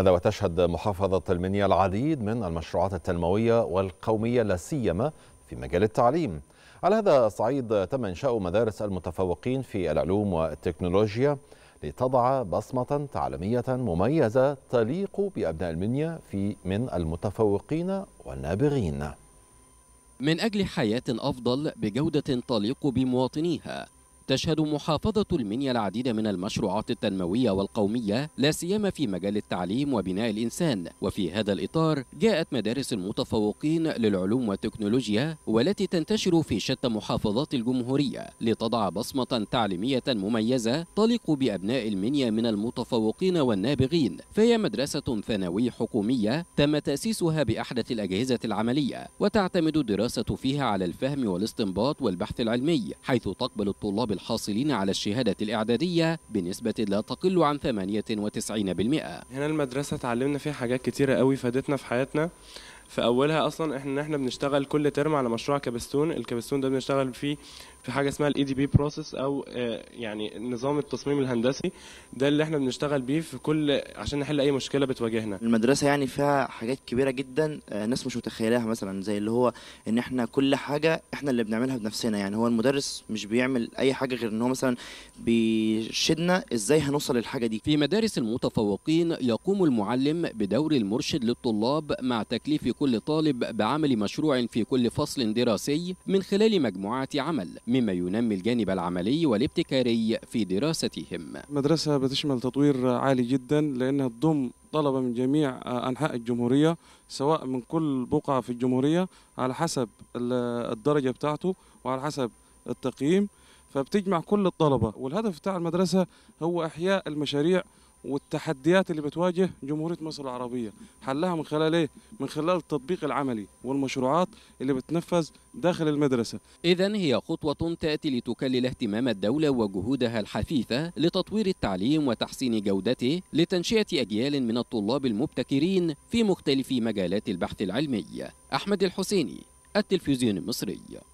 هذا وتشهد محافظة المنيا العديد من المشروعات التنموية والقومية لا سيما في مجال التعليم على هذا الصعيد تم إنشاء مدارس المتفوقين في العلوم والتكنولوجيا لتضع بصمة تعليمية مميزة تليق بأبناء المنيا في من المتفوقين والنابغين من أجل حياة أفضل بجودة تليق بمواطنيها تشهد محافظة المنيا العديد من المشروعات التنموية والقومية لا سيما في مجال التعليم وبناء الإنسان وفي هذا الإطار جاءت مدارس المتفوقين للعلوم والتكنولوجيا والتي تنتشر في شتى محافظات الجمهورية لتضع بصمة تعليمية مميزة تليق بأبناء المنيا من المتفوقين والنابغين فهي مدرسة ثانوي حكومية تم تأسيسها بأحدث الأجهزة العملية وتعتمد الدراسة فيها على الفهم والاستنباط والبحث العلمي حيث تقبل الطلاب الحاصلين على الشهادة الإعدادية بنسبة لا تقل عن 98% هنا المدرسة تعلمنا فيها حاجات كتيرة قوي فادتنا في حياتنا في اولها اصلا احنا ان احنا بنشتغل كل ترم على مشروع كبستون الكبستون ده بنشتغل فيه في حاجه اسمها الاي دي بي بروسيس او آه، يعني نظام التصميم الهندسي ده اللي احنا بنشتغل بيه في كل عشان نحل اي مشكله بتواجهنا المدرسه يعني فيها حاجات كبيره جدا الناس آه، مش متخيلاها مثلا زي اللي هو ان احنا كل حاجه احنا اللي بنعملها بنفسنا يعني هو المدرس مش بيعمل اي حاجه غير ان هو مثلا بيشدنا ازاي هنوصل للحاجه دي في مدارس المتفوقين يقوم المعلم بدور المرشد للطلاب مع تكليف كل طالب بعمل مشروع في كل فصل دراسي من خلال مجموعات عمل مما ينمي الجانب العملي والابتكاري في دراستهم المدرسة بتشمل تطوير عالي جدا لأنها تضم طلبة من جميع أنحاء الجمهورية سواء من كل بقعة في الجمهورية على حسب الدرجة بتاعته وعلى حسب التقييم فبتجمع كل الطلبة والهدف بتاع المدرسة هو إحياء المشاريع والتحديات اللي بتواجه جمهورية مصر العربية حلها من خلال إيه؟ من خلال التطبيق العملي والمشروعات اللي بتنفذ داخل المدرسة إذا هي خطوة تأتي لتكلل اهتمام الدولة وجهودها الحثيثة لتطوير التعليم وتحسين جودته لتنشئة أجيال من الطلاب المبتكرين في مختلف مجالات البحث العلمي أحمد الحسيني التلفزيون المصري